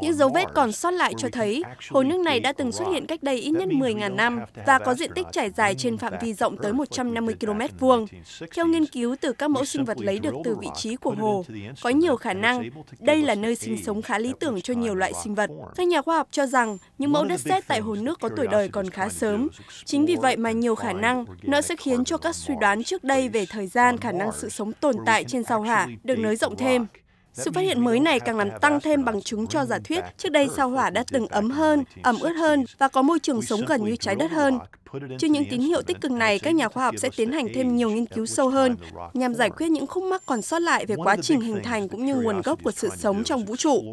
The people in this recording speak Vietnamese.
Những dấu vết còn sót lại cho thấy hồ nước này đã từng xuất hiện cách đây ít nhất 10.000 năm và có diện tích trải dài trên phạm vi rộng tới 150 km vuông. Theo nghiên cứu từ các mẫu sinh vật lấy được từ vị trí của hồ, có nhiều khả năng đây là nơi sinh sống khá lý tưởng cho nhiều loại sinh vật. Các nhà khoa học cho rằng những mẫu đất sét tại hồ nước có tuổi đời còn khá sớm. Chính vì vậy mà nhiều khả năng nó sẽ khiến cho các suy đoán trước đây về thời gian khả năng sự sống tồn tại trên sao hỏa được nới rộng thêm. Sự phát hiện mới này càng làm tăng thêm bằng chứng cho giả thuyết trước đây sao hỏa đã từng ấm hơn, ẩm ướt hơn và có môi trường sống gần như trái đất hơn. Trước những tín hiệu tích cực này, các nhà khoa học sẽ tiến hành thêm nhiều nghiên cứu sâu hơn nhằm giải quyết những khúc mắc còn sót lại về quá trình hình thành cũng như nguồn gốc của sự sống trong vũ trụ.